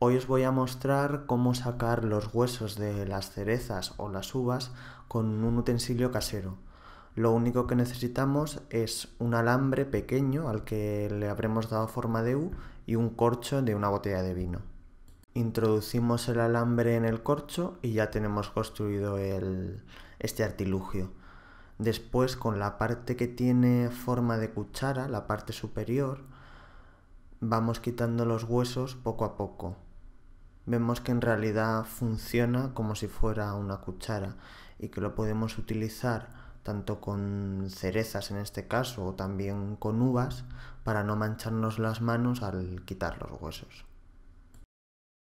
Hoy os voy a mostrar cómo sacar los huesos de las cerezas o las uvas con un utensilio casero. Lo único que necesitamos es un alambre pequeño al que le habremos dado forma de U y un corcho de una botella de vino. Introducimos el alambre en el corcho y ya tenemos construido este artilugio. Después con la parte que tiene forma de cuchara, la parte superior, vamos quitando los huesos poco a poco vemos que en realidad funciona como si fuera una cuchara y que lo podemos utilizar tanto con cerezas en este caso o también con uvas para no mancharnos las manos al quitar los huesos.